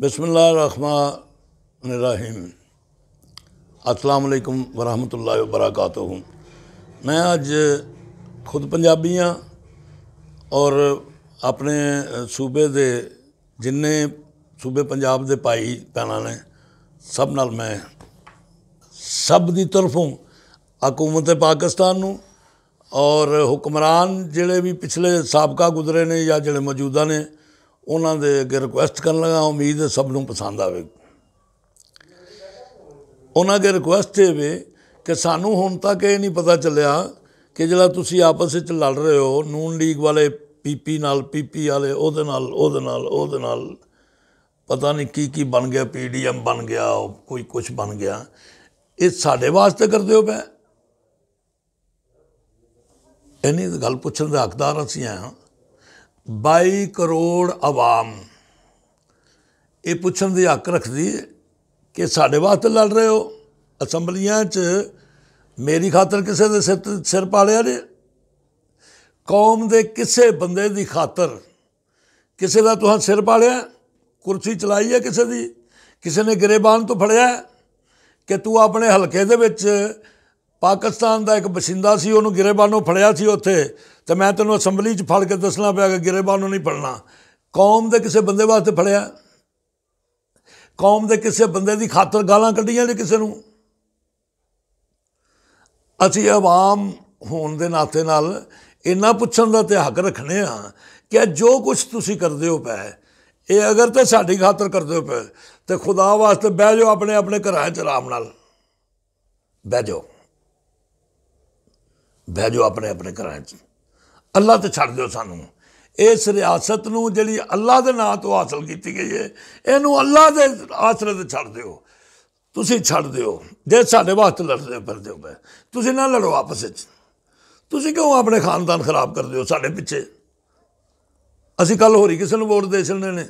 ਬਿਸਮਿਲ੍ਲਾਹਿਰਰਹਿਮਾਨਿਰਰਹੀਮ ਅਸਲਾਮ ਅਲੈਕੁਮ ਵਰਹਿਮਤੁਲਲਾਹਿ ਵਬਰਕਾਤੁਹ ਮੈਂ ਅੱਜ ਖੁਦ ਪੰਜਾਬੀ ਹਾਂ ਔਰ ਆਪਣੇ ਸੂਬੇ ਦੇ ਜਿੰਨੇ ਸੂਬੇ ਪੰਜਾਬ ਦੇ ਭਾਈ ਭੈਣਾਂ ਨੇ ਸਭ ਨਾਲ ਮੈਂ ਸਭ ਦੀ ਤਰਫੋਂ ਹਕੂਮਤ ਪਾਕਿਸਤਾਨ ਨੂੰ ਔਰ ਹੁਕਮਰਾਨ ਜਿਹੜੇ ਵੀ ਪਿਛਲੇ ਸਾਬਕਾ ਗੁਜ਼ਰੇ ਨੇ ਜਾਂ ਜਿਹੜੇ ਮੌਜੂਦਾ ਨੇ ਉਹਨਾਂ ਦੇ ਅੱਗੇ ਰਿਕੁਐਸਟ ਕਰਨ ਲਗਾ ਉਮੀਦ ਹੈ ਸਭ ਨੂੰ ਪਸੰਦ ਆਵੇ ਉਹਨਾਂ ਦੇ ਰਿਕੁਐਸਟ ਹੈ ਵੇ ਕਿ ਸਾਨੂੰ ਹੁਣ ਤੱਕ ਇਹ ਨਹੀਂ ਪਤਾ ਚੱਲਿਆ ਕਿ ਜਿਹੜਾ ਤੁਸੀਂ ਆਪਸ ਵਿੱਚ ਲੜ ਰਹੇ ਹੋ ਨੂਨ ਲੀਗ ਵਾਲੇ ਪੀਪੀ ਨਾਲ ਪੀਪੀ ਵਾਲੇ ਉਹਦੇ ਨਾਲ ਉਹਦੇ ਨਾਲ ਉਹਦੇ ਨਾਲ ਪਤਾ ਨਹੀਂ ਕੀ ਕੀ ਬਣ ਗਿਆ ਪੀਡੀਐਮ ਬਣ ਗਿਆ ਕੋਈ ਕੁਝ ਬਣ ਗਿਆ ਇਹ ਸਾਡੇ ਵਾਸਤੇ ਕਰਦੇ ਹੋ ਪਏ ਇਹਨੀ ਗੱਲ ਪੁੱਛਣ ਦਾ ਹੱਕਦਾਰ ਅਸੀਂ ਆਏ ਹਾਂ 22 ਕਰੋੜ ਆਵਾਮ ਇਹ ਪੁੱਛਣ ਦੀ ਹੱਕ ਰੱਖਦੀ ਹੈ ਕਿ ਸਾਡੇ ਵਾਸਤੇ ਲੜ ਰਹੇ ਹੋ ਅਸੈਂਬਲੀਆਂ 'ਚ ਮੇਰੀ ਖਾਤਰ ਕਿਸੇ ਦੇ ਸਿਰ ਸਿਰ ਪਾਲਿਆ ਨੇ ਕੌਮ ਦੇ ਕਿਸੇ ਬੰਦੇ ਦੀ ਖਾਤਰ ਕਿਸੇ ਦਾ ਤੁਸੀਂ ਸਿਰ ਪਾਲਿਆ ਕੁਰਸੀ ਚਲਾਈ ਹੈ ਕਿਸੇ ਦੀ ਕਿਸੇ ਨੇ ਗਰੇਬਾਨ ਤੋਂ ਫੜਿਆ ਕਿ ਤੂੰ ਆਪਣੇ ਹਲਕੇ ਦੇ ਵਿੱਚ ਪਾਕਿਸਤਾਨ ਦਾ ਇੱਕ ਬਸਿੰਦਾ ਸੀ ਉਹਨੂੰ ਨੂੰ ਫੜਿਆ ਸੀ ਉੱਥੇ ਤੇ ਮੈਂ ਤੈਨੂੰ ਅਸੈਂਬਲੀ 'ਚ ਫੜ ਕੇ ਦੱਸਣਾ ਪਿਆ ਕਿ ਨੂੰ ਨਹੀਂ ਫੜਨਾ ਕੌਮ ਦੇ ਕਿਸੇ ਬੰਦੇ ਵਾਸਤੇ ਫੜਿਆ ਕੌਮ ਦੇ ਕਿਸੇ ਬੰਦੇ ਦੀ ਖਾਤਰ ਗਾਲਾਂ ਕੱਢੀਆਂ ਨੇ ਕਿਸੇ ਨੂੰ ਅਸੀਂ ਆਵਾਮ ਹੋਣ ਦੇ ਨਾਤੇ ਨਾਲ ਇੰਨਾ ਪੁੱਛਣ ਦਾ ਤੇ ਹੱਕ ਰੱਖਣੇ ਆ ਕਿ ਜੋ ਕੁਝ ਤੁਸੀਂ ਕਰਦੇ ਹੋ ਪਏ ਇਹ ਅਗਰ ਤੇ ਸਾਡੀ ਖਾਤਰ ਕਰਦੇ ਹੋ ਪਏ ਤੇ ਖੁਦਾ ਵਾਸਤੇ ਬਹਿ ਜਾਓ ਆਪਣੇ ਆਪਣੇ ਘਰਾਂ 'ਚ ਆਰਾਮ ਨਾਲ ਬਹਿ ਜਾਓ ਬਹਿ ਜਾਓ ਆਪਣੇ ਆਪਣੇ ਘਰਾਂ 'ਚ ਅੱਲਾ ਤੇ ਛੱਡ ਦਿਓ ਸਾਨੂੰ ਇਸ ਰਿਆਸਤ ਨੂੰ ਜਿਹੜੀ ਅੱਲਾ ਦੇ ਨਾਂ ਤੋਂ ਹਾਸਲ ਕੀਤੀ ਗਈ ਹੈ ਇਹਨੂੰ ਅੱਲਾ ਦੇ ਆਸਰੇ ਤੇ ਛੱਡ ਦਿਓ ਤੁਸੀਂ ਛੱਡ ਦਿਓ ਜੇ ਸਾਡੇ ਵਾਸਤੇ ਲੜਦੇ ਫਿਰਦੇ ਹੋ ਤੁਸੀਂ ਨਾ ਲੜੋ ਆਪਸ ਵਿੱਚ ਤੁਸੀਂ ਕਿਉਂ ਆਪਣੇ ਖਾਨਦਾਨ ਖਰਾਬ ਕਰਦੇ ਹੋ ਸਾਡੇ ਪਿੱਛੇ ਅਸੀਂ ਕੱਲ ਹੋਰੀ ਕਿਸੇ ਨੂੰ ਵੋਟ ਦੇ ਛੜਨੇ ਨੇ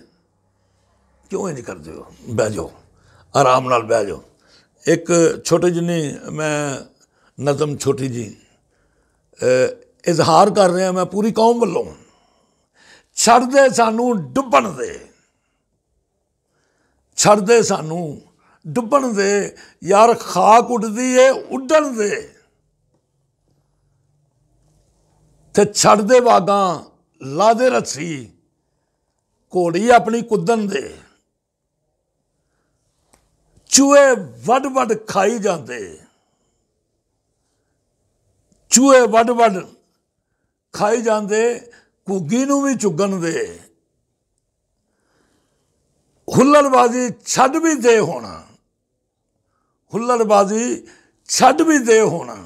ਕਿਉਂ ਇੰਜ ਕਰਦੇ ਹੋ ਬਹਿ ਜਾਓ ਆਰਾਮ ਨਾਲ ਬਹਿ ਜਾਓ ਇੱਕ ਛੋਟੀ ਜਿਹੀ ਮੈਂ ਨਜ਼ਮ ਛੋਟੀ ਜੀ ਇਜ਼ਹਾਰ ਕਰ ਰਿਹਾ ਮੈਂ ਪੂਰੀ ਕੌਮ ਵੱਲੋਂ ਛੱਡ ਦੇ ਸਾਨੂੰ ਡੁੱਬਣ ਦੇ ਛੱਡ ਦੇ ਸਾਨੂੰ ਡੁੱਬਣ ਦੇ ਯਾਰ ਖਾਕ ਉੱਡਦੀ ਏ ਉੱਡਣ ਦੇ ਤੇ ਛੱਡ ਦੇ ਵਾਗਾ ਲਾਦੇ ਰੱਸੀ ਘੋੜੀ ਆਪਣੀ ਕੁੱਦਣ ਦੇ ਚੂਹੇ ਵੱਡ ਵੱਡ ਖਾਈ ਜਾਂਦੇ ਚੂਹੇ ਵੱਡ ਵੱਡ ਖਾਈ ਜਾਂਦੇ ਕੁੱਗੀ ਨੂੰ ਵੀ ਚੁੱਗਣ ਦੇ ਹੁੱਲੜਬਾਜ਼ੀ ਛੱਡ ਵੀ ਦੇ ਹੋਣਾ ਹੁੱਲੜਬਾਜ਼ੀ ਛੱਡ ਵੀ ਦੇ ਹੋਣਾ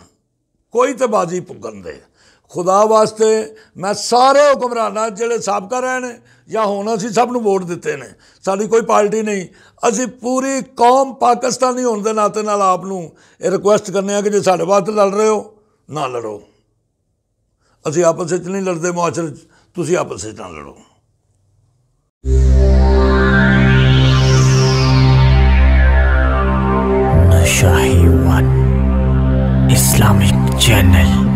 ਕੋਈ ਤੇ ਬਾਜ਼ੀ ਪੁੱਗਣ ਦੇ ਖੁਦਾ ਵਾਸਤੇ ਮੈਂ ਸਾਰੇ ਹੁਕਮਰਾਨਾਂ ਜਿਹੜੇ ਸਾਬਕਾ ਰਹੇ ਨੇ ਜਾਂ ਹੁਣ ਅਸੀਂ ਸਭ ਨੂੰ ਵੋਟ ਦਿੱਤੇ ਨੇ ਸਾਡੀ ਕੋਈ ਪਾਰਟੀ ਨਹੀਂ ਅਸੀਂ ਪੂਰੀ ਕੌਮ ਪਾਕਿਸਤਾਨੀ ਹੋਣ ਦੇ ਨਾਤੇ ਨਾਲ ਆਪ ਨੂੰ ਇਹ ਰਿਕੁਐਸਟ ਕਰਨੇ ਆ ਕਿ ਜੇ ਸਾਡੇ ਵਾਸਤੇ ਲੜ ਰਹੇ ਹੋ ਨਾ ਲੜੋ ਅਸੀਂ ਆਪਸ ਵਿੱਚ ਨਹੀਂ ਲੜਦੇ ਮੁਆਸ਼ਰੇ ਤੁਸੀਂ ਆਪਸ ਵਿੱਚ ਨਾ ਲੜੋ ਸ਼ਾਹੀ ਵਨ ਇਸਲਾਮਿਕ ਚੈਨਲ